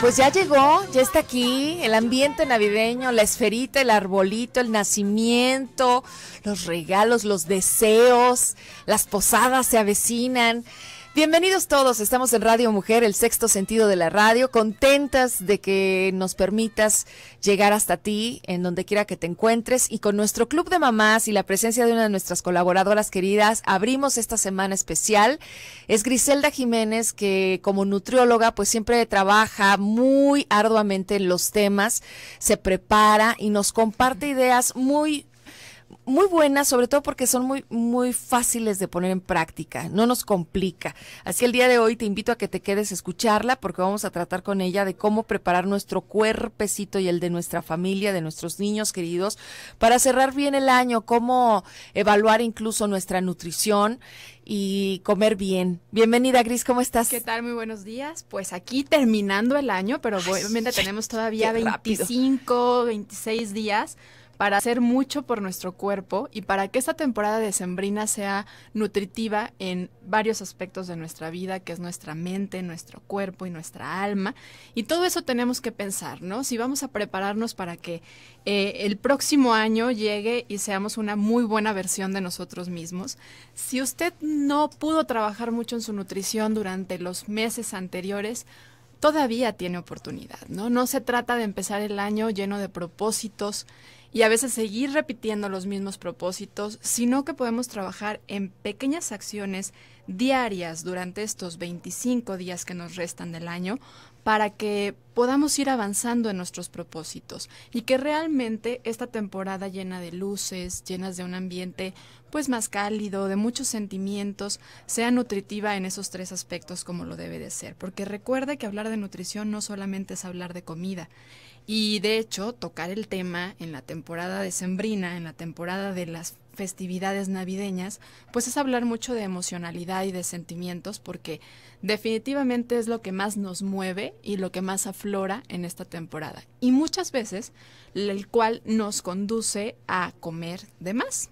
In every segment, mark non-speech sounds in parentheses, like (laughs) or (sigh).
Pues ya llegó, ya está aquí el ambiente navideño, la esferita, el arbolito, el nacimiento, los regalos, los deseos, las posadas se avecinan, Bienvenidos todos, estamos en Radio Mujer, el sexto sentido de la radio, contentas de que nos permitas llegar hasta ti en donde quiera que te encuentres y con nuestro club de mamás y la presencia de una de nuestras colaboradoras queridas, abrimos esta semana especial. Es Griselda Jiménez que como nutrióloga pues siempre trabaja muy arduamente en los temas, se prepara y nos comparte ideas muy muy buenas, sobre todo porque son muy, muy fáciles de poner en práctica, no nos complica. Así que el día de hoy te invito a que te quedes a escucharla porque vamos a tratar con ella de cómo preparar nuestro cuerpecito y el de nuestra familia, de nuestros niños queridos, para cerrar bien el año, cómo evaluar incluso nuestra nutrición y comer bien. Bienvenida, Gris, ¿cómo estás? ¿Qué tal? Muy buenos días. Pues aquí terminando el año, pero obviamente tenemos todavía 25, 26 días para hacer mucho por nuestro cuerpo y para que esta temporada de sembrina sea nutritiva en varios aspectos de nuestra vida, que es nuestra mente, nuestro cuerpo y nuestra alma. Y todo eso tenemos que pensar, ¿no? Si vamos a prepararnos para que eh, el próximo año llegue y seamos una muy buena versión de nosotros mismos. Si usted no pudo trabajar mucho en su nutrición durante los meses anteriores, todavía tiene oportunidad, ¿no? No se trata de empezar el año lleno de propósitos y a veces seguir repitiendo los mismos propósitos, sino que podemos trabajar en pequeñas acciones diarias durante estos 25 días que nos restan del año para que podamos ir avanzando en nuestros propósitos y que realmente esta temporada llena de luces, llenas de un ambiente pues más cálido, de muchos sentimientos, sea nutritiva en esos tres aspectos como lo debe de ser. Porque recuerda que hablar de nutrición no solamente es hablar de comida, y de hecho, tocar el tema en la temporada decembrina, en la temporada de las festividades navideñas, pues es hablar mucho de emocionalidad y de sentimientos, porque definitivamente es lo que más nos mueve y lo que más aflora en esta temporada. Y muchas veces, el cual nos conduce a comer de más,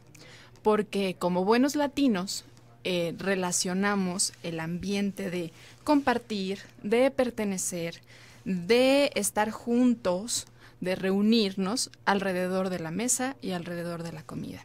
porque como buenos latinos, eh, relacionamos el ambiente de compartir, de pertenecer, de estar juntos, de reunirnos alrededor de la mesa y alrededor de la comida.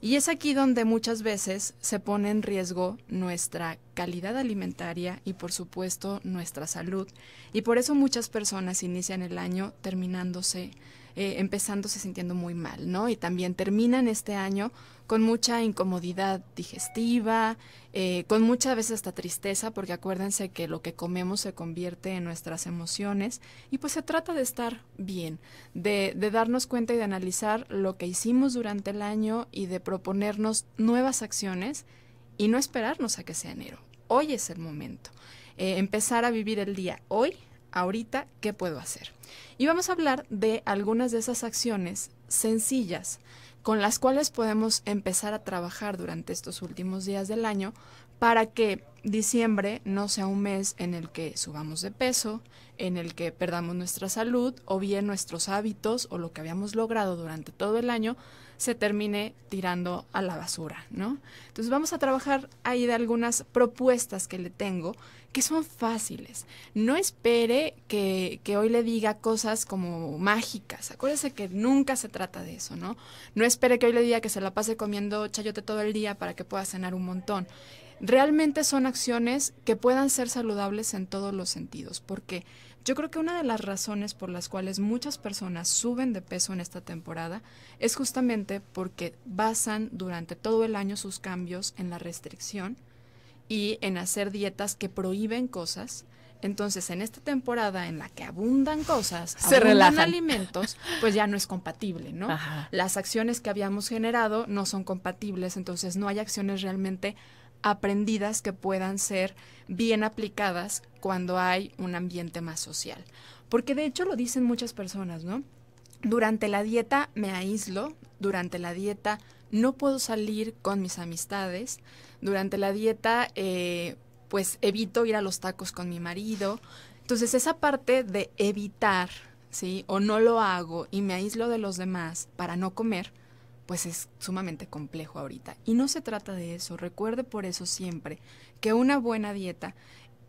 Y es aquí donde muchas veces se pone en riesgo nuestra calidad alimentaria y por supuesto nuestra salud. Y por eso muchas personas inician el año terminándose eh, empezándose sintiendo muy mal, ¿no? Y también terminan este año con mucha incomodidad digestiva, eh, con muchas veces hasta tristeza, porque acuérdense que lo que comemos se convierte en nuestras emociones, y pues se trata de estar bien, de, de darnos cuenta y de analizar lo que hicimos durante el año y de proponernos nuevas acciones y no esperarnos a que sea enero. Hoy es el momento. Eh, empezar a vivir el día hoy ahorita qué puedo hacer. Y vamos a hablar de algunas de esas acciones sencillas con las cuales podemos empezar a trabajar durante estos últimos días del año para que diciembre no sea un mes en el que subamos de peso, en el que perdamos nuestra salud o bien nuestros hábitos o lo que habíamos logrado durante todo el año se termine tirando a la basura, ¿no? Entonces vamos a trabajar ahí de algunas propuestas que le tengo que son fáciles. No espere que, que hoy le diga cosas como mágicas. Acuérdese que nunca se trata de eso, ¿no? No espere que hoy le diga que se la pase comiendo chayote todo el día para que pueda cenar un montón realmente son acciones que puedan ser saludables en todos los sentidos, porque yo creo que una de las razones por las cuales muchas personas suben de peso en esta temporada es justamente porque basan durante todo el año sus cambios en la restricción y en hacer dietas que prohíben cosas. Entonces, en esta temporada en la que abundan cosas, se abundan alimentos, pues ya no es compatible, ¿no? Las acciones que habíamos generado no son compatibles, entonces no hay acciones realmente aprendidas que puedan ser bien aplicadas cuando hay un ambiente más social. Porque de hecho lo dicen muchas personas, ¿no? Durante la dieta me aíslo, durante la dieta no puedo salir con mis amistades, durante la dieta eh, pues evito ir a los tacos con mi marido. Entonces esa parte de evitar, ¿sí? O no lo hago y me aíslo de los demás para no comer, pues es sumamente complejo ahorita. Y no se trata de eso. Recuerde por eso siempre que una buena dieta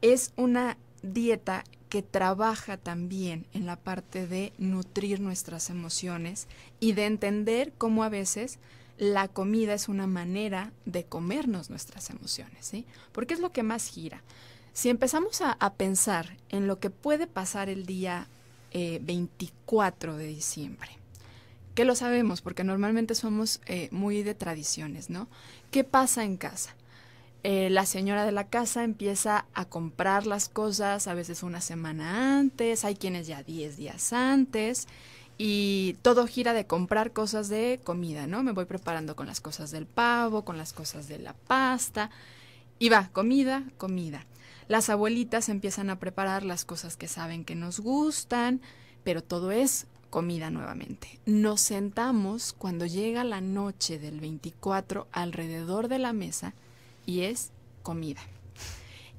es una dieta que trabaja también en la parte de nutrir nuestras emociones y de entender cómo a veces la comida es una manera de comernos nuestras emociones, ¿sí? Porque es lo que más gira. Si empezamos a, pensar en lo que puede pasar el día 24 eh, de diciembre, ¿Qué lo sabemos, porque normalmente somos eh, muy de tradiciones, ¿no? ¿Qué pasa en casa? Eh, la señora de la casa empieza a comprar las cosas a veces una semana antes, hay quienes ya 10 días antes, y todo gira de comprar cosas de comida, ¿no? Me voy preparando con las cosas del pavo, con las cosas de la pasta, y va, comida, comida. Las abuelitas empiezan a preparar las cosas que saben que nos gustan, pero todo es comida nuevamente. Nos sentamos cuando llega la noche del 24 alrededor de la mesa y es comida.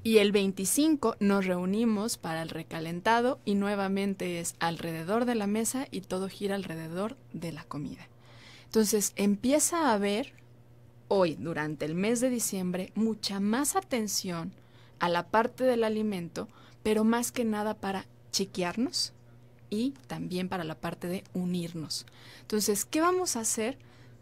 Y el 25 nos reunimos para el recalentado y nuevamente es alrededor de la mesa y todo gira alrededor de la comida. Entonces empieza a haber hoy, durante el mes de diciembre, mucha más atención a la parte del alimento, pero más que nada para chequearnos, y también para la parte de unirnos. Entonces, ¿qué vamos a hacer?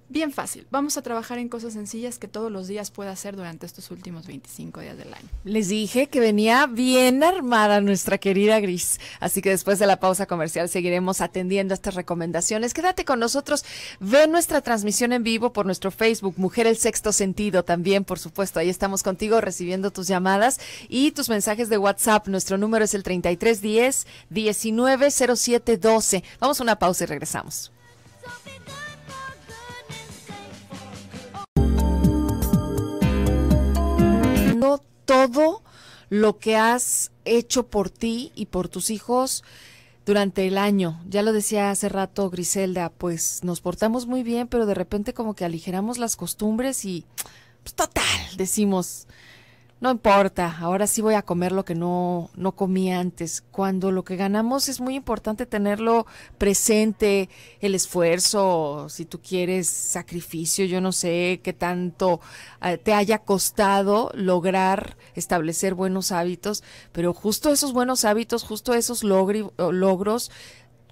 Bien fácil. Vamos a trabajar en cosas sencillas que todos los días pueda hacer durante estos últimos 25 días del año. Les dije que venía bien armada nuestra querida Gris. Así que después de la pausa comercial seguiremos atendiendo estas recomendaciones. Quédate con nosotros. Ve nuestra transmisión en vivo por nuestro Facebook, Mujer el Sexto Sentido también, por supuesto. Ahí estamos contigo recibiendo tus llamadas y tus mensajes de WhatsApp. Nuestro número es el 3310 190712. Vamos a una pausa y regresamos. todo lo que has hecho por ti y por tus hijos durante el año. Ya lo decía hace rato Griselda, pues nos portamos muy bien, pero de repente como que aligeramos las costumbres y pues total, decimos, no importa, ahora sí voy a comer lo que no, no comí antes. Cuando lo que ganamos es muy importante tenerlo presente, el esfuerzo, si tú quieres, sacrificio, yo no sé qué tanto eh, te haya costado lograr establecer buenos hábitos, pero justo esos buenos hábitos, justo esos logros,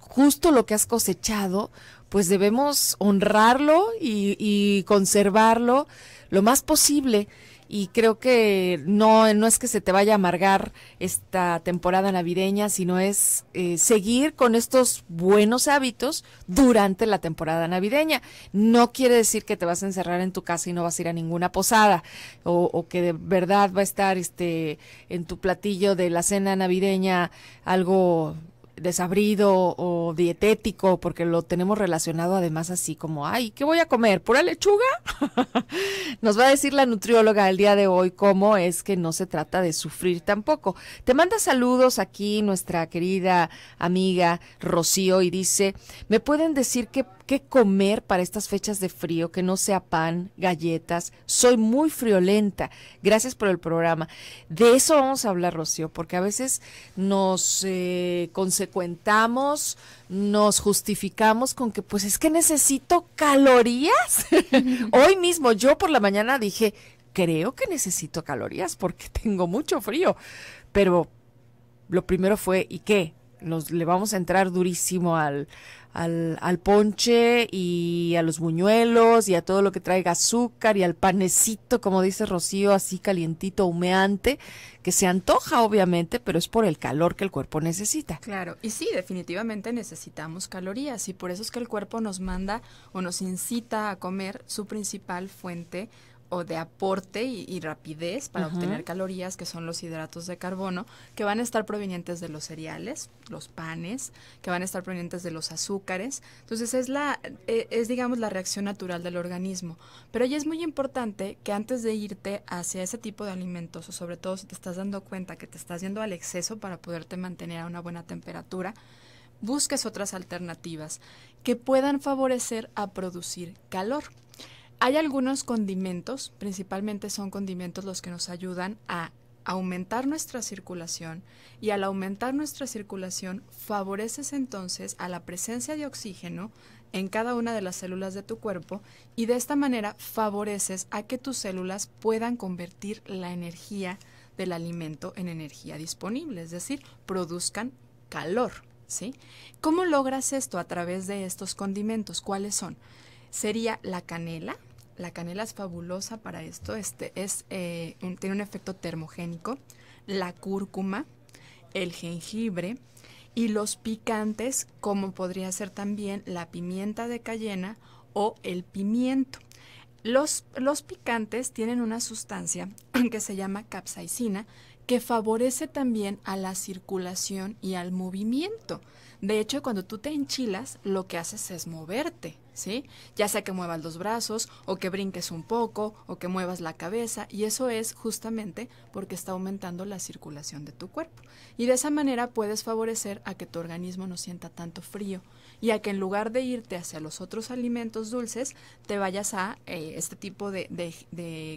justo lo que has cosechado, pues debemos honrarlo y, y conservarlo lo más posible y creo que no, no es que se te vaya a amargar esta temporada navideña, sino es eh, seguir con estos buenos hábitos durante la temporada navideña. No quiere decir que te vas a encerrar en tu casa y no vas a ir a ninguna posada o, o que de verdad va a estar este, en tu platillo de la cena navideña algo desabrido o dietético, porque lo tenemos relacionado además así como, ay, ¿qué voy a comer? ¿Pura lechuga? (laughs) Nos va a decir la nutrióloga el día de hoy cómo es que no se trata de sufrir tampoco. Te manda saludos aquí nuestra querida amiga Rocío y dice, ¿me pueden decir qué qué comer para estas fechas de frío, que no sea pan, galletas. Soy muy friolenta. Gracias por el programa. De eso vamos a hablar, Rocío, porque a veces nos eh, consecuentamos, nos justificamos con que, pues es que necesito calorías. (laughs) Hoy mismo yo por la mañana dije, creo que necesito calorías porque (laughs) tengo mucho frío. Pero lo primero fue, ¿y qué? le vamos a entrar durísimo al, al, ponche y a los buñuelos y a todo lo que traiga azúcar y al panecito, como dice Rocío, así calientito, humeante, que se antoja obviamente, pero es por el calor que el cuerpo necesita. Claro, y sí, definitivamente necesitamos calorías y por eso es que el cuerpo nos manda o nos incita a comer su principal fuente o de aporte y, rapidez para obtener calorías, que son los hidratos de carbono, que van a estar provenientes de los cereales, los panes, que van a estar provenientes de los azúcares. Entonces es la e, es digamos la reacción natural del organismo. Pero ya es muy importante que antes de irte hacia ese tipo de alimentos, o sobre todo si te estás dando cuenta que te estás yendo al exceso para poderte mantener a una buena temperatura, busques otras alternativas que puedan favorecer a producir calor. Hay algunos condimentos, principalmente son condimentos los que nos ayudan a aumentar nuestra circulación y al aumentar nuestra circulación favoreces entonces a la presencia de oxígeno en cada una de las células de tu cuerpo y de esta manera favoreces a que tus células puedan convertir la energía del alimento en energía disponible, es decir, produzcan calor. ¿Cómo logras esto a través de estos condimentos? ¿Cuáles son? Sería la canela, la canela es fabulosa para esto. Este es, eh, tiene un efecto termogénico. La cúrcuma, el jengibre y los picantes, como podría ser también la pimienta de cayena o el pimiento. Los, los picantes tienen una sustancia (clears throat) que se llama capsaicina que favorece también a la circulación y al movimiento. De hecho, cuando tú te enchilas, lo que haces es moverte. Ya sea que muevas los brazos o que brinques un poco o que muevas la cabeza y eso es justamente porque está aumentando la circulación de tu cuerpo. Y de esa manera puedes favorecer a que tu organismo no sienta tanto frío y a que en lugar de irte hacia los otros alimentos dulces, te vayas a eh, este tipo de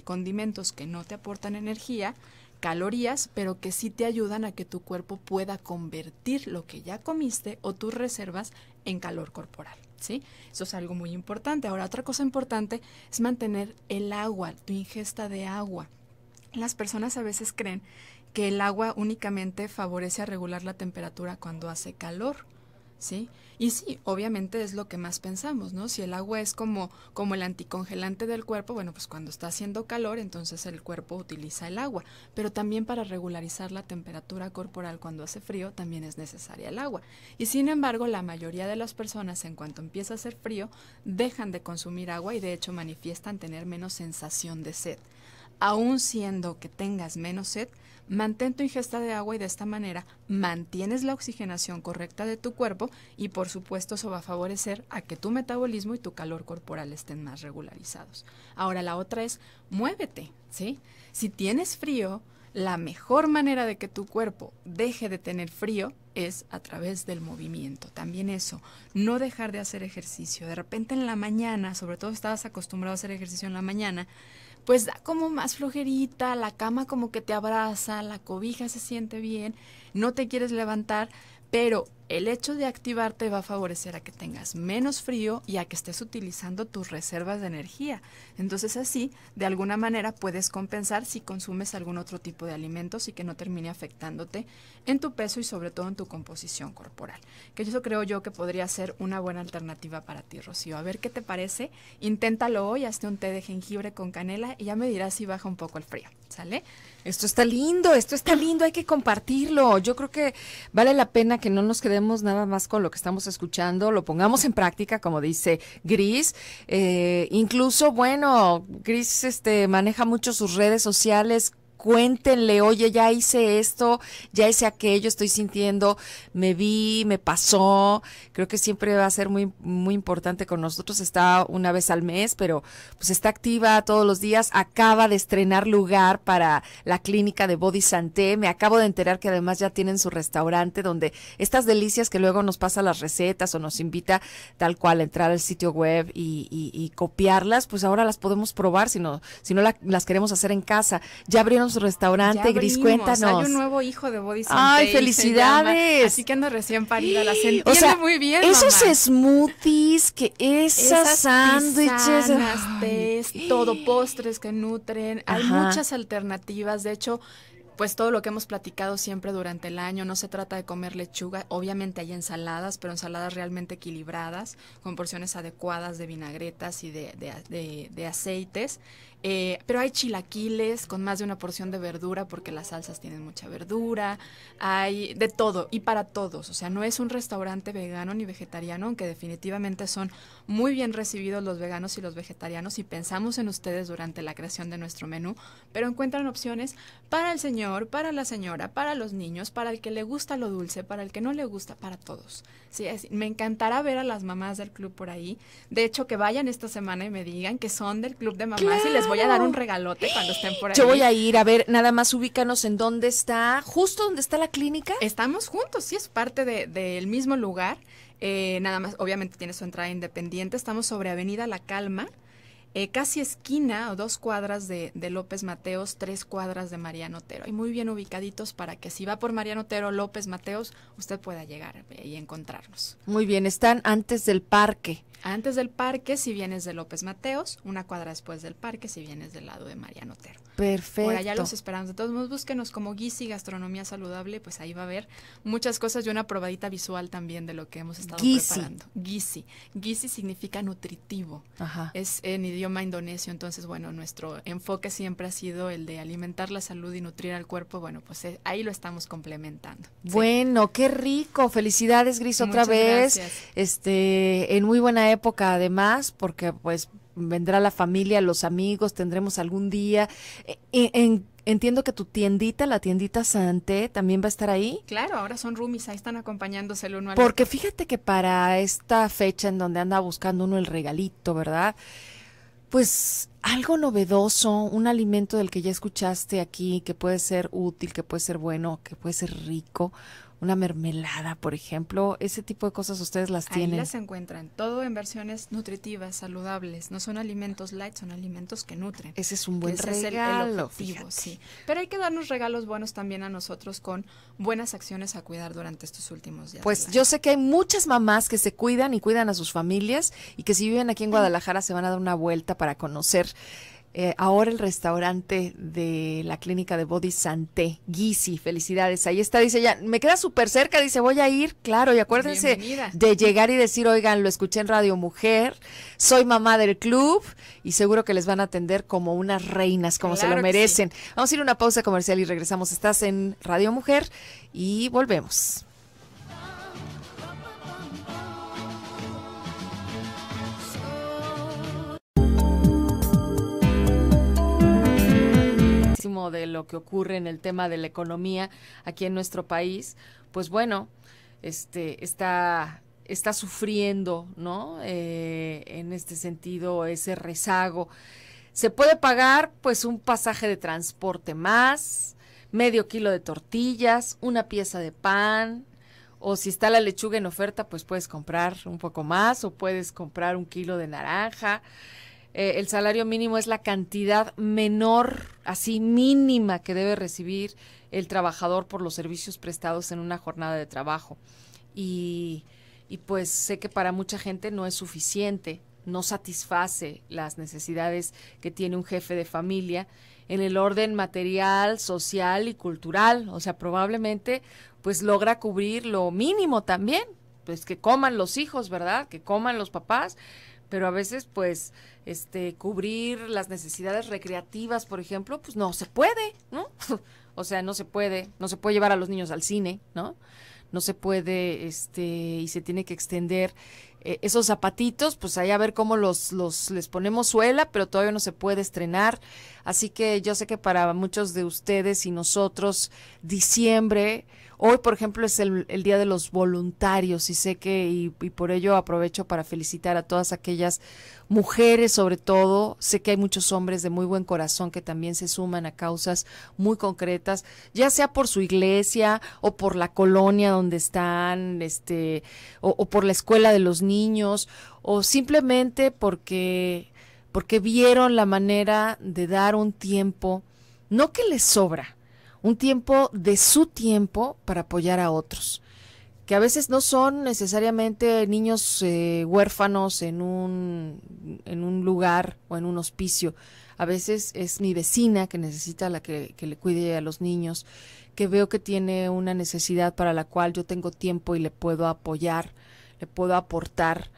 condimentos que no te aportan energía, calorías, pero que sí te ayudan a que tu cuerpo pueda convertir lo que ya comiste o tus reservas en calor corporal. Eso es algo muy importante. Ahora, otra cosa importante es mantener el agua, tu ingesta de agua. Las personas a veces creen que el agua únicamente favorece a regular la temperatura cuando hace calor. ¿sí? Y sí, obviamente es lo que más pensamos, ¿no? Si el agua es como, como el anticongelante del cuerpo, bueno, pues cuando está haciendo calor, entonces el cuerpo utiliza el agua, pero también para regularizar la temperatura corporal cuando hace frío, también es necesaria el agua. Y sin embargo, la mayoría de las personas, en cuanto empieza a hacer frío, dejan de consumir agua y de hecho manifiestan tener menos sensación de sed. Aun siendo que tengas menos sed, Mantén tu ingesta de agua y de esta manera mantienes la oxigenación correcta de tu cuerpo y por supuesto eso va a favorecer a que tu metabolismo y tu calor corporal estén más regularizados. Ahora la otra es muévete, ¿sí? Si tienes frío, la mejor manera de que tu cuerpo deje de tener frío es a través del movimiento. También eso, no dejar de hacer ejercicio. De repente en la mañana, sobre todo estabas acostumbrado a hacer ejercicio en la mañana, pues da como más flojerita, la cama como que te abraza, la cobija se siente bien, no te quieres levantar, pero el hecho de activarte va a favorecer a que tengas menos frío y a que estés utilizando tus reservas de energía. Entonces así, de alguna manera puedes compensar si consumes algún otro tipo de alimentos y que no termine afectándote en tu peso y sobre todo en tu composición corporal. Que eso creo yo que podría ser una buena alternativa para ti, Rocío. A ver qué te parece. Inténtalo hoy, hazte un té de jengibre con canela y ya me dirás si baja un poco el frío. ¿Sale? Esto está lindo, esto está lindo, hay que compartirlo. Yo creo que vale la pena que no nos quede nada más con lo que estamos escuchando, lo pongamos en práctica, como dice Gris. Eh, incluso, bueno, Gris este, maneja mucho sus redes sociales cuéntenle, oye, ya hice esto, ya hice aquello, estoy sintiendo, me vi, me pasó. Creo que siempre va a ser muy, muy importante con nosotros. Está una vez al mes, pero pues está activa todos los días. Acaba de estrenar lugar para la clínica de Body Santé. Me acabo de enterar que además ya tienen su restaurante donde estas delicias que luego nos pasa las recetas o nos invita tal cual a entrar al sitio web y, copiarlas, pues ahora las podemos probar si no, si no las queremos hacer en casa. Ya abrieron restaurante. Gris, cuéntanos. Hay un nuevo hijo de Body ¡Ay, felicidades! Así que ando recién parida, la sentí o sea, muy bien. Esos smoothies, que esas, sándwiches. todo postres que nutren. Hay muchas alternativas. De hecho, pues todo lo que hemos platicado siempre durante el año, no se trata de comer lechuga, obviamente hay ensaladas, pero ensaladas realmente equilibradas, con porciones adecuadas de vinagretas y de, de, de aceites. Eh, pero hay chilaquiles con más de una porción de verdura porque las salsas tienen mucha verdura. Hay de todo y para todos. O sea, no es un restaurante vegano ni vegetariano, aunque definitivamente son muy bien recibidos los veganos y los vegetarianos y pensamos en ustedes durante la creación de nuestro menú, pero encuentran opciones para el señor, para la señora, para los niños, para el que le gusta lo dulce, para el que no le gusta, para todos. me encantará ver a las mamás del club por ahí. De hecho, que vayan esta semana y me digan que son del club de mamás y les voy voy a dar un regalote cuando estén por ahí. Yo voy a ir a ver, nada más ubícanos en dónde está, justo donde está la clínica. Estamos juntos, sí, es parte del mismo lugar. Eh, nada más, obviamente tiene su entrada independiente. Estamos sobre Avenida La Calma, eh, casi esquina o dos cuadras de, de, López Mateos, tres cuadras de Mariano Otero. Y muy bien ubicaditos para que si va por Mariano Otero, López Mateos, usted pueda llegar eh, y encontrarnos. Muy bien, están antes del parque antes del parque si vienes de López Mateos, una cuadra después del parque si vienes del lado de Mariano Otero. Perfecto. Por allá los esperamos. De todos modos, búsquenos como Guisi Gastronomía Saludable, pues ahí va a haber muchas cosas y una probadita visual también de lo que hemos estado preparando. Guisi. Guisi significa nutritivo. Ajá. Es en idioma indonesio, entonces, bueno, nuestro enfoque siempre ha sido el de alimentar la salud y nutrir al cuerpo. Bueno, pues eh, ahí lo estamos complementando. Bueno, qué rico. Felicidades, Gris, otra vez. Gracias. Este, en muy buena época época además, porque pues vendrá la familia, los amigos, tendremos algún día. E, e, entiendo que tu tiendita, la tiendita Santé, también va a estar ahí. Claro, ahora son roomies, ahí están acompañándose el uno al Porque fíjate que para esta fecha en donde anda buscando uno el regalito, ¿verdad? Pues algo novedoso, un alimento del que ya escuchaste aquí, que puede ser útil, que puede ser bueno, que puede ser rico, una mermelada, por ejemplo, ese tipo de cosas ustedes las tienen. Ahí las encuentran, todo en versiones nutritivas, saludables, no son alimentos light, son alimentos que nutren. Ese es un buen regalo, Pero hay que darnos regalos buenos también a nosotros con buenas acciones a cuidar durante estos últimos días. Pues yo sé que hay muchas mamás que se cuidan y cuidan a sus familias y que si viven aquí en Guadalajara se van a dar una vuelta para conocer eh, ahora el restaurante de la clínica de Body Santé, Guisi, felicidades. Ahí está, dice ya, me queda súper cerca, dice, voy a ir, claro, y acuérdense de llegar y decir, oigan, lo escuché en Radio Mujer, soy mamá del club y seguro que les van a atender como unas reinas, como se lo merecen. Vamos a ir a una pausa comercial y regresamos. Estás en Radio Mujer y volvemos. de lo que ocurre en el tema de la economía aquí en nuestro país, pues bueno, este, está, está sufriendo, ¿no? Eh, en este sentido, ese rezago. Se puede pagar, pues, un pasaje de transporte más, medio kilo de tortillas, una pieza de pan, o si está la lechuga en oferta, pues puedes comprar un poco más, o puedes comprar un kilo de naranja. Eh, el salario mínimo es la cantidad menor, así mínima, que debe recibir el trabajador por los servicios prestados en una jornada de trabajo. Y, y pues sé que para mucha gente no es suficiente, no satisface las necesidades que tiene un jefe de familia en el orden material, social y cultural. O sea, probablemente pues logra cubrir lo mínimo también. Pues que coman los hijos, ¿verdad? Que coman los papás, pero a veces pues este cubrir las necesidades recreativas, por ejemplo, pues no se puede, ¿no? (laughs) o sea, no se puede, no se puede llevar a los niños al cine, ¿no? No se puede este y se tiene que extender eh, esos zapatitos, pues ahí a ver cómo los los les ponemos suela, pero todavía no se puede estrenar. Así que yo sé que para muchos de ustedes y nosotros diciembre Hoy, por ejemplo, es el, el Día de los Voluntarios y sé que, y, por ello aprovecho para felicitar a todas aquellas mujeres, sobre todo, sé que hay muchos hombres de muy buen corazón que también se suman a causas muy concretas, ya sea por su iglesia o por la colonia donde están, este, o, o por la escuela de los niños, o simplemente porque, porque vieron la manera de dar un tiempo, no que les sobra, un tiempo de su tiempo para apoyar a otros, que a veces no son necesariamente niños eh, huérfanos en un, en un lugar o en un hospicio, a veces es mi vecina que necesita la que, que le cuide a los niños, que veo que tiene una necesidad para la cual yo tengo tiempo y le puedo apoyar, le puedo aportar.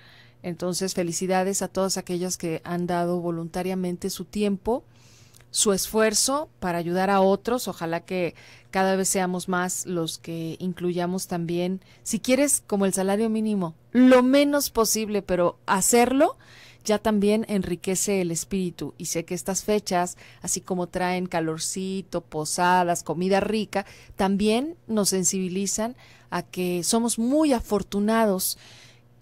Entonces, felicidades a todas aquellas que han dado voluntariamente su tiempo su esfuerzo para ayudar a otros. Ojalá que cada vez seamos más los que incluyamos también, si quieres, como el salario mínimo, lo menos posible, pero hacerlo ya también enriquece el espíritu. Y sé que estas fechas, así como traen calorcito, posadas, comida rica, también nos sensibilizan a que somos muy afortunados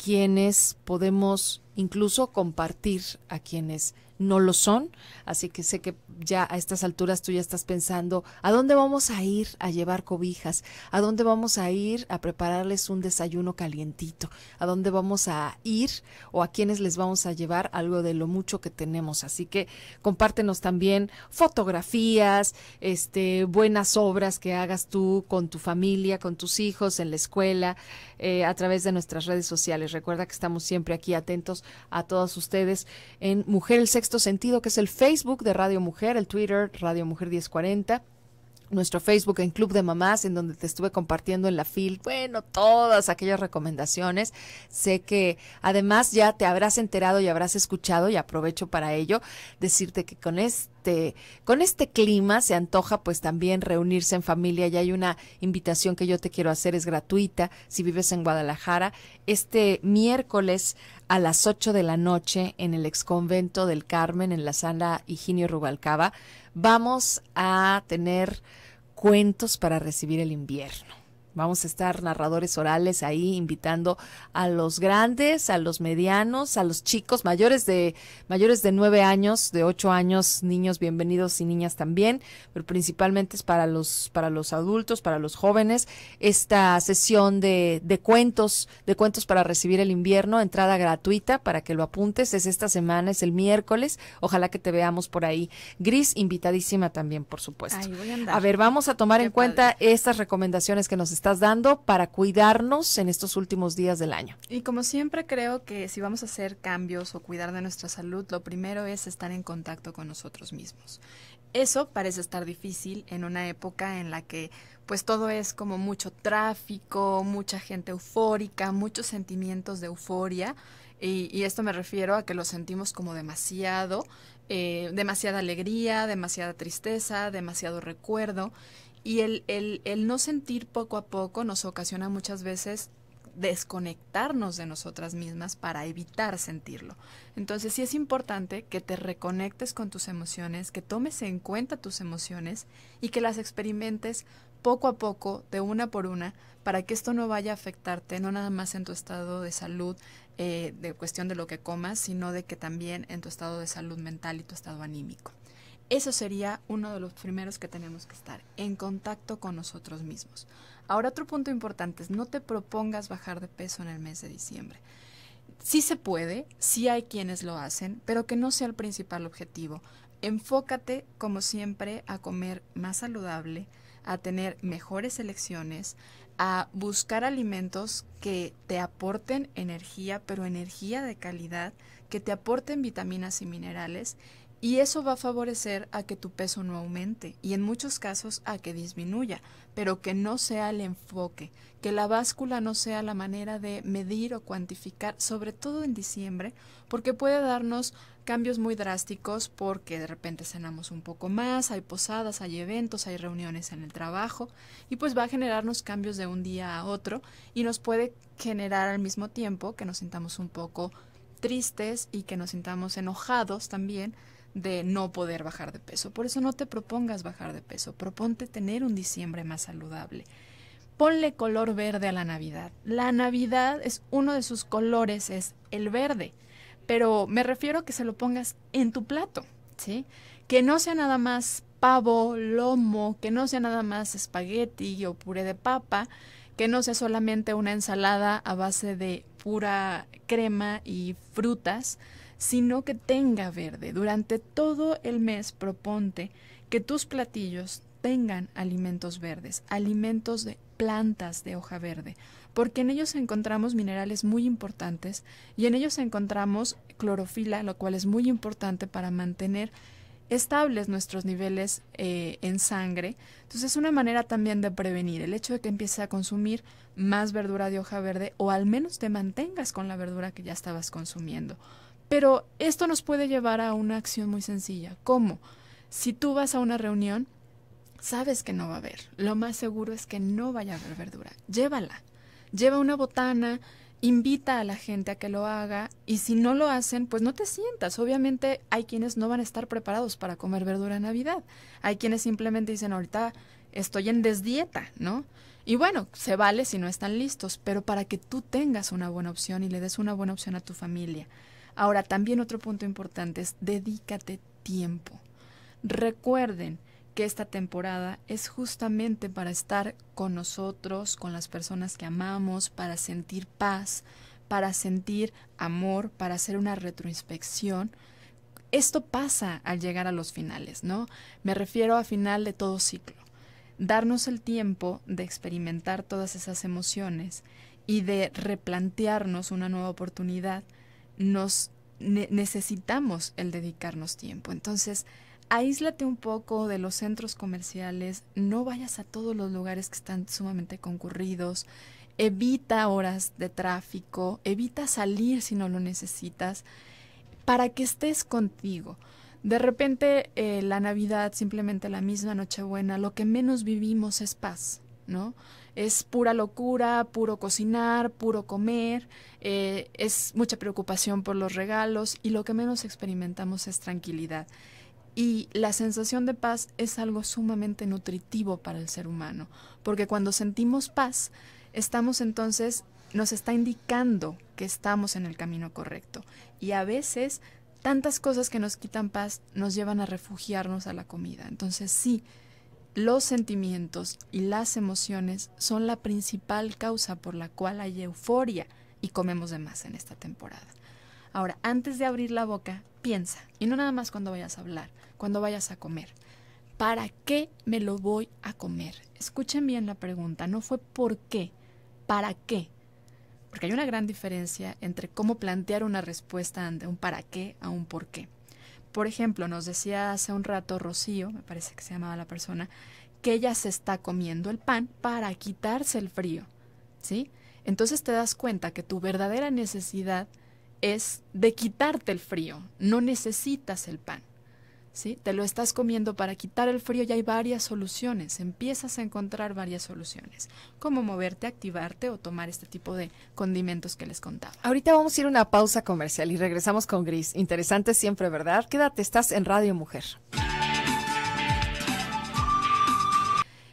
quienes podemos incluso compartir a quienes no lo son, así que sé que ya a estas alturas tú ya estás pensando a dónde vamos a ir a llevar cobijas, a dónde vamos a ir a prepararles un desayuno calientito, a dónde vamos a ir o a quiénes les vamos a llevar algo de lo mucho que tenemos, así que compártenos también fotografías, este buenas obras que hagas tú con tu familia, con tus hijos en la escuela, eh, a través de nuestras redes sociales. Recuerda que estamos siempre aquí atentos a todos ustedes en Mujer el Sexto Sentido, que es el Facebook de Radio Mujer, el Twitter Radio Mujer 1040 nuestro Facebook en Club de Mamás, en donde te estuve compartiendo en la fil, bueno, todas aquellas recomendaciones. Sé que además ya te habrás enterado y habrás escuchado, y aprovecho para ello, decirte que con este este, con este clima se antoja pues también reunirse en familia y hay una invitación que yo te quiero hacer, es gratuita si vives en Guadalajara, este miércoles a las 8 de la noche en el exconvento del Carmen, en la sala Higinio Rubalcaba, vamos a tener cuentos para recibir el invierno. Vamos a estar narradores orales ahí invitando a los grandes, a los medianos, a los chicos mayores de mayores de nueve años, de ocho años, niños bienvenidos y niñas también, pero principalmente es para los para los adultos, para los jóvenes esta sesión de, de cuentos, de cuentos para recibir el invierno, entrada gratuita para que lo apuntes, es esta semana, es el miércoles. Ojalá que te veamos por ahí. Gris invitadísima también, por supuesto. a, ver, vamos a tomar en cuenta estas recomendaciones que nos están estás dando para cuidarnos en estos últimos días del año. Y como siempre creo que si vamos a hacer cambios o cuidar de nuestra salud, lo primero es estar en contacto con nosotros mismos. Eso parece estar difícil en una época en la que pues todo es como mucho tráfico, mucha gente eufórica, muchos sentimientos de euforia. Y, esto me refiero a que lo sentimos como demasiado, eh, demasiada alegría, demasiada tristeza, demasiado recuerdo. Y el, el, el no sentir poco a poco nos ocasiona muchas veces desconectarnos de nosotras mismas para evitar sentirlo. Entonces sí es importante que te reconectes con tus emociones, que tomes en cuenta tus emociones y que las experimentes poco a poco, de una por una, para que esto no vaya a afectarte, no nada más en tu estado de salud, eh, de cuestión de lo que comas, sino de que también en tu estado de salud mental y tu estado anímico. Eso sería uno de los primeros que tenemos que estar, en contacto con nosotros mismos. Ahora otro punto importante es no te propongas bajar de peso en el mes de diciembre. Sí se puede, sí hay quienes lo hacen, pero que no sea el principal objetivo. Enfócate, como siempre, a comer más saludable, a tener mejores elecciones, a buscar alimentos que te aporten energía, pero energía de calidad, que te aporten vitaminas y minerales y eso va a favorecer a que tu peso no aumente y en muchos casos a que disminuya, pero que no sea el enfoque, que la báscula no sea la manera de medir o cuantificar, sobre todo en diciembre, porque puede darnos cambios muy drásticos porque de repente cenamos un poco más, hay posadas, hay eventos, hay reuniones en el trabajo y pues va a generarnos cambios de un día a otro y nos puede generar al mismo tiempo que nos sintamos un poco tristes y que nos sintamos enojados también de no poder bajar de peso. Por eso no te propongas bajar de peso, proponte tener un diciembre más saludable. Ponle color verde a la Navidad. La Navidad es uno de sus colores, es el verde, pero me refiero a que se lo pongas en tu plato, ¿sí? Que no sea nada más pavo, lomo, que no sea nada más espagueti o puré de papa, que no sea solamente una ensalada a base de pura crema y frutas, sino que tenga verde. Durante todo el mes proponte que tus platillos tengan alimentos verdes, alimentos de plantas de hoja verde, porque en ellos encontramos minerales muy importantes y en ellos encontramos clorofila, lo cual es muy importante para mantener estables nuestros niveles eh, en sangre. Entonces es una manera también de prevenir el hecho de que empieces a consumir más verdura de hoja verde o al menos te mantengas con la verdura que ya estabas consumiendo. Pero esto nos puede llevar a una acción muy sencilla. ¿Cómo? Si tú vas a una reunión, sabes que no va a haber. Lo más seguro es que no vaya a haber verdura. Llévala. Lleva una botana, invita a la gente a que lo haga y si no lo hacen, pues no te sientas. Obviamente hay quienes no van a estar preparados para comer verdura en Navidad. Hay quienes simplemente dicen, ahorita estoy en desdieta, ¿no? Y bueno, se vale si no están listos, pero para que tú tengas una buena opción y le des una buena opción a tu familia. Ahora, también otro punto importante es dedícate tiempo. Recuerden que esta temporada es justamente para estar con nosotros, con las personas que amamos, para sentir paz, para sentir amor, para hacer una retroinspección. Esto pasa al llegar a los finales, ¿no? Me refiero a final de todo ciclo. Darnos el tiempo de experimentar todas esas emociones y de replantearnos una nueva oportunidad nos necesitamos el dedicarnos tiempo. Entonces, aíslate un poco de los centros comerciales, no vayas a todos los lugares que están sumamente concurridos, evita horas de tráfico, evita salir si no lo necesitas, para que estés contigo. De repente eh, la Navidad, simplemente la misma Nochebuena, lo que menos vivimos es paz, ¿no? es pura locura, puro cocinar, puro comer, eh, es mucha preocupación por los regalos y lo que menos experimentamos es tranquilidad. Y la sensación de paz es algo sumamente nutritivo para el ser humano, porque cuando sentimos paz, estamos entonces, nos está indicando que estamos en el camino correcto. Y a veces tantas cosas que nos quitan paz nos llevan a refugiarnos a la comida. Entonces sí, los sentimientos y las emociones son la principal causa por la cual hay euforia y comemos de más en esta temporada. Ahora, antes de abrir la boca, piensa, y no nada más cuando vayas a hablar, cuando vayas a comer. ¿Para qué me lo voy a comer? Escuchen bien la pregunta, no fue por qué, ¿para qué? Porque hay una gran diferencia entre cómo plantear una respuesta ante un para qué a un por qué. Por ejemplo, nos decía hace un rato Rocío, me parece que se llamaba la persona, que ella se está comiendo el pan para quitarse el frío, ¿sí? Entonces te das cuenta que tu verdadera necesidad es de quitarte el frío, no necesitas el pan. Te lo estás comiendo para quitar el frío y hay varias soluciones, empiezas a encontrar varias soluciones, como moverte, activarte o tomar este tipo de condimentos que les contaba. Ahorita vamos a ir a una pausa comercial y regresamos con Gris. Interesante siempre, ¿verdad? Quédate, estás en Radio Mujer.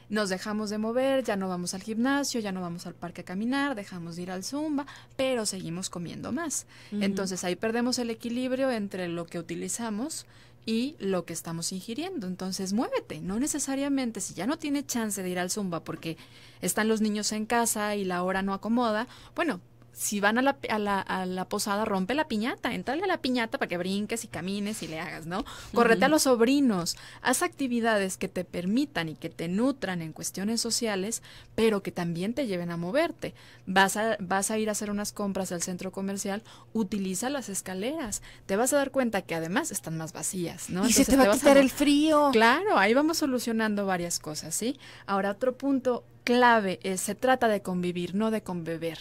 nos dejamos de mover, ya no vamos al gimnasio, ya no vamos al parque a caminar, dejamos de ir al zumba, pero seguimos comiendo más. Entonces ahí perdemos el equilibrio entre lo que utilizamos y lo que estamos ingiriendo. Entonces, muévete, no necesariamente si ya no tiene chance de ir al zumba porque están los niños en casa y la hora no acomoda, bueno, si van a la, posada, rompe la piñata, entrale a la piñata para que brinques y camines y le hagas, ¿no? Correte a los sobrinos, haz actividades que te permitan y que te nutran en cuestiones sociales, pero que también te lleven a moverte. Vas a, ir a hacer unas compras al centro comercial, utiliza las escaleras, te vas a dar cuenta que además están más vacías, ¿no? Y se te va a quitar el frío. Claro, ahí vamos solucionando varias cosas, ¿sí? Ahora otro punto clave es, se trata de convivir, no de conbeber.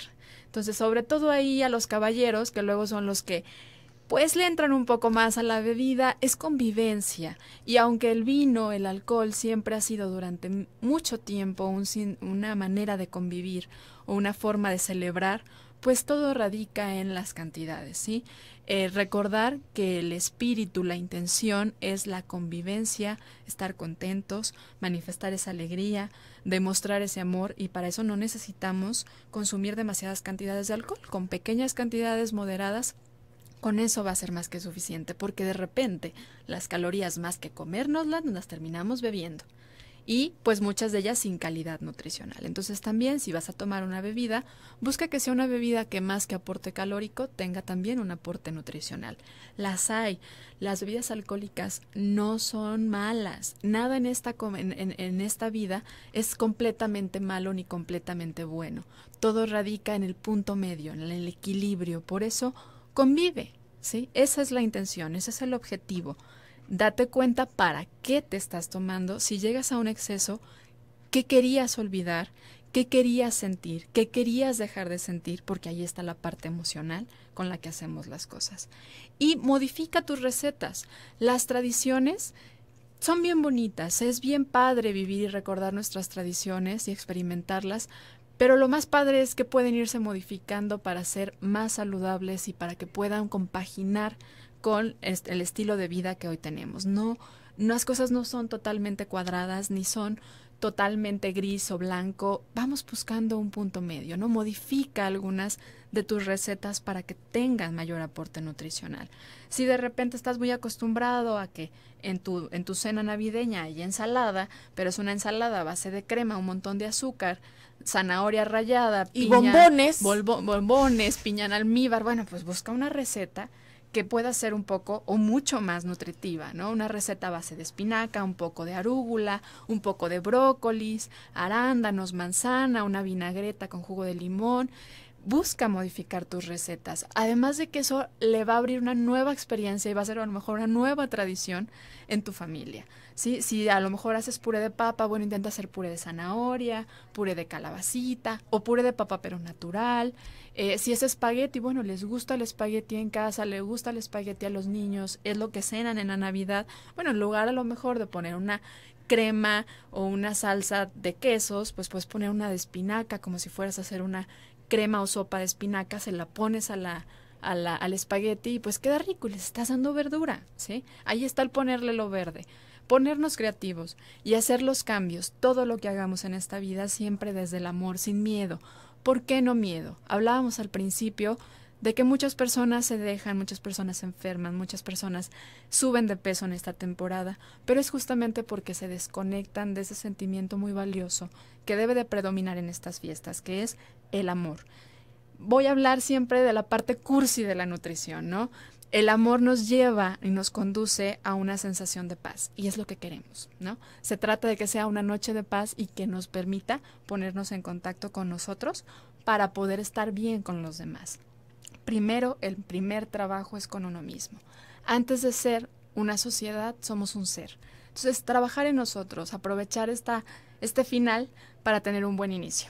Entonces, sobre todo ahí a los caballeros, que luego son los que pues le entran un poco más a la bebida, es convivencia. Y aunque el vino, el alcohol, siempre ha sido durante mucho tiempo un, una manera de convivir o una forma de celebrar, pues todo radica en las cantidades, ¿sí? Eh, recordar que el espíritu, la intención es la convivencia, estar contentos, manifestar esa alegría, demostrar ese amor y para eso no necesitamos consumir demasiadas cantidades de alcohol, con pequeñas cantidades moderadas con eso va a ser más que suficiente, porque de repente las calorías más que comérnoslas nos las terminamos bebiendo y pues muchas de ellas sin calidad nutricional. Entonces también si vas a tomar una bebida, busca que sea una bebida que más que aporte calórico tenga también un aporte nutricional. Las hay, las bebidas alcohólicas no son malas, nada en esta, esta vida es completamente malo ni completamente bueno. Todo radica en el punto medio, en el equilibrio, por eso convive, ¿sí? Esa es la intención, ese es el objetivo date cuenta para qué te estás tomando, si llegas a un exceso, qué querías olvidar, qué querías sentir, qué querías dejar de sentir, porque ahí está la parte emocional con la que hacemos las cosas. Y modifica tus recetas, las tradiciones. Son bien bonitas, es bien padre vivir y recordar nuestras tradiciones y experimentarlas, pero lo más padre es que pueden irse modificando para ser más saludables y para que puedan compaginar con el estilo de vida que hoy tenemos. No, las cosas no son totalmente cuadradas ni son totalmente gris o blanco. Vamos buscando un punto medio, ¿no? Modifica algunas de tus recetas para que tengan mayor aporte nutricional. Si de repente estás muy acostumbrado a que en tu, en tu cena navideña hay ensalada, pero es una ensalada a base de crema, un montón de azúcar, zanahoria rallada, y bombones. bombones, piña almíbar, bueno, pues busca una receta que pueda ser un poco o mucho más nutritiva, ¿no? Una receta base de espinaca, un poco de arúgula, un poco de brócolis, arándanos, manzana, una vinagreta con jugo de limón, busca modificar tus recetas. Además de que eso le va a abrir una nueva experiencia y va a ser a lo mejor una nueva tradición en tu familia. ¿sí? Si a lo mejor haces puré de papa, bueno, intenta hacer puré de zanahoria, puré de calabacita o puré de papa pero natural. Eh, si es espagueti, bueno, les gusta el espagueti en casa, le gusta el espagueti a los niños, es lo que cenan en la Navidad. Bueno, en lugar a lo mejor de poner una crema o una salsa de quesos, pues puedes poner una de espinaca como si fueras a hacer una crema o sopa de espinaca, se la pones a la, a la, al espagueti y pues queda rico y estás dando verdura, ¿sí? Ahí está el ponerle lo verde. Ponernos creativos y hacer los cambios, todo lo que hagamos en esta vida siempre desde el amor, sin miedo. ¿Por qué no miedo? Hablábamos al principio de que muchas personas se dejan, muchas personas se enferman, muchas personas suben de peso en esta temporada, pero es justamente porque se desconectan de ese sentimiento muy valioso que debe de predominar en estas fiestas, que es el amor. Voy a hablar siempre de la parte cursi de la nutrición, ¿no? El amor nos lleva y nos conduce a una sensación de paz y es lo que queremos, ¿no? Se trata de que sea una noche de paz y que nos permita ponernos en contacto con nosotros para poder estar bien con los demás. Primero, el primer trabajo es con uno mismo. Antes de ser una sociedad, somos un ser. Entonces, trabajar en nosotros, aprovechar esta, este final para tener un buen inicio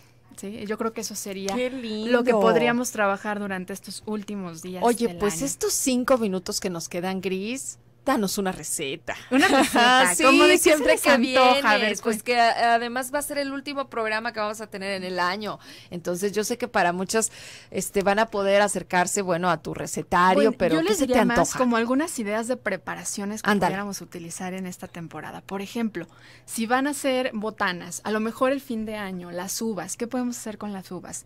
yo creo que eso sería lo que podríamos trabajar durante estos últimos días. Oye, pues estos cinco minutos que nos quedan gris, danos una receta. Una (laughs) receta, como de siempre que antoja. pues, que además va a ser el último programa que vamos a tener en el año. Entonces yo sé que para muchas este, van a poder acercarse, bueno, a tu recetario, pero ¿qué se te antoja? como algunas ideas de preparaciones que pudiéramos utilizar en esta temporada. Por ejemplo, si van a ser botanas, a lo mejor el fin de año, las uvas, ¿qué podemos hacer con las uvas?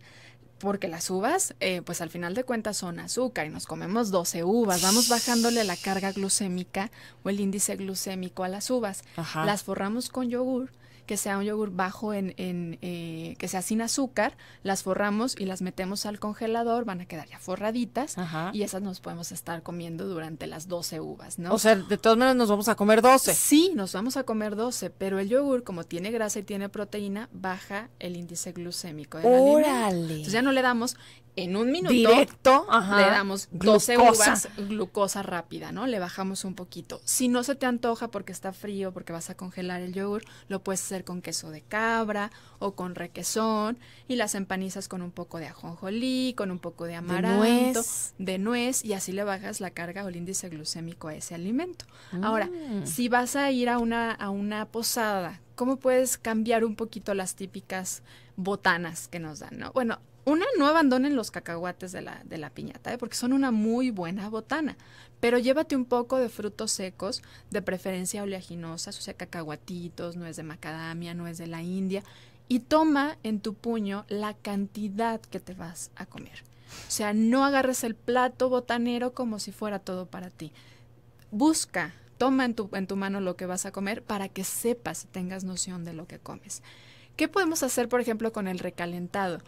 porque las uvas, eh, pues al final de cuentas son azúcar y nos comemos 12 uvas, vamos bajándole la carga glucémica o el índice glucémico a las uvas, las forramos con yogur que sea un yogur bajo en, en eh, que sea sin azúcar, las forramos y las metemos al congelador, van a quedar ya forraditas y esas nos podemos estar comiendo durante las 12 uvas, ¿no? O sea, de todas maneras nos vamos a comer 12. Sí, nos vamos a comer 12, pero el yogur como tiene grasa y tiene proteína, baja el índice glucémico. De ¡Órale! Entonces ya no le damos en un minuto directo le damos 12 uvas glucosa rápida, ¿no? Le bajamos un poquito. Si no se te antoja porque está frío, porque vas a congelar el yogur, lo puedes con queso de cabra o con requesón y las empanizas con un poco de ajonjolí, con un poco de amaranto, de nuez, y así le bajas la carga o el índice glucémico a ese alimento. Ahora, mm. si vas a ir a una, a una posada, ¿cómo puedes cambiar un poquito las típicas botanas que nos dan? Bueno, una, no abandonen los cacahuates de la, de la piñata, ¿eh? porque son una muy buena botana pero llévate un poco de frutos secos, de preferencia oleaginosas, o sea, cacahuatitos, nuez de macadamia, nuez de la India, y toma en tu puño la cantidad que te vas a comer. O sea, no agarres el plato botanero como si fuera todo para ti. Busca, toma en tu, en tu mano lo que vas a comer para que sepas y tengas noción de lo que comes. ¿Qué podemos hacer, por ejemplo, con el recalentado?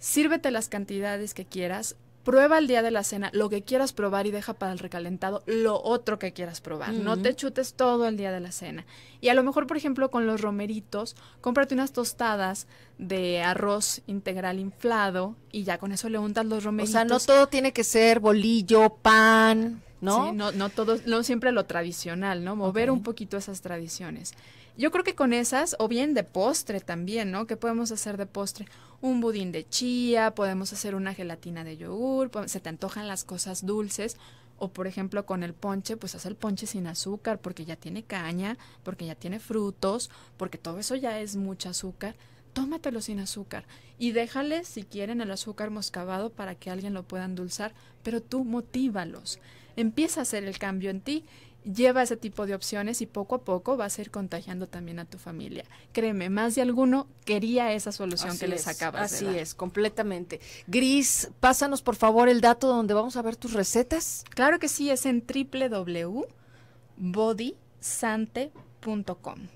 Sírvete las cantidades que quieras, prueba el día de la cena lo que quieras probar y deja para el recalentado lo otro que quieras probar. No te chutes todo el día de la cena. Y a lo mejor, por ejemplo, con los romeritos, cómprate unas tostadas de arroz integral inflado y ya con eso le untas los romeritos. O sea, no todo tiene que ser bolillo, pan. ¿No? Sí, no, no todo, no siempre lo tradicional, ¿no? Mover un poquito esas tradiciones. Yo creo que con esas, o bien de postre también, ¿no? ¿Qué podemos hacer de postre? Un budín de chía, podemos hacer una gelatina de yogur, se te antojan las cosas dulces. O por ejemplo con el ponche, pues haz el ponche sin azúcar porque ya tiene caña, porque ya tiene frutos, porque todo eso ya es mucho azúcar tómatelo sin azúcar y déjale si quieren el azúcar moscabado para que alguien lo pueda endulzar, pero tú motívalos. Empieza a hacer el cambio en ti lleva ese tipo de opciones y poco a poco vas a ir contagiando también a tu familia. Créeme, más de alguno quería esa solución que les acabas Así es, completamente. Gris, pásanos por favor el dato donde vamos a ver tus recetas. Claro que sí, es en www.bodysante.com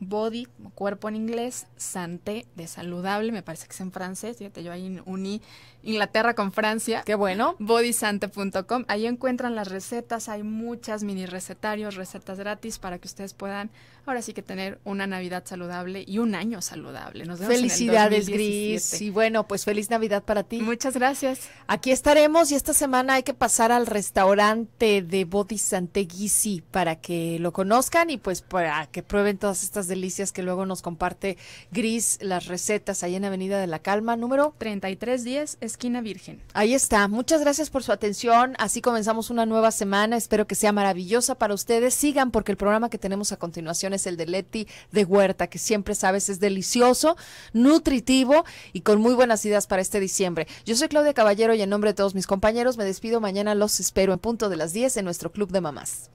body, cuerpo en inglés, Sante, de saludable, me parece que es en francés, fíjate, yo ahí uní Inglaterra con Francia. Qué bueno. Bodysante.com, ahí encuentran las recetas, hay muchas mini recetarios, recetas gratis para que ustedes puedan ahora sí que tener una Navidad saludable y un año saludable. Nos Felicidades, Gris. Y bueno, pues feliz Navidad para ti. Muchas gracias. Aquí estaremos y esta semana hay que pasar al restaurante de Bodysante Guisi para que lo conozcan y pues para que prueben todas estas delicias que luego nos comparte Gris, las recetas ahí en Avenida de la Calma, número 3310, esquina Virgen. Ahí está. Muchas gracias por su atención. Así comenzamos una nueva semana. Espero que sea maravillosa para ustedes. Sigan porque el programa que tenemos a continuación es el de Leti de Huerta, que siempre sabes es delicioso, nutritivo y con muy buenas ideas para este diciembre. Yo soy Claudia Caballero y en nombre de todos mis compañeros me despido. Mañana los espero en punto de las 10 en nuestro Club de Mamás.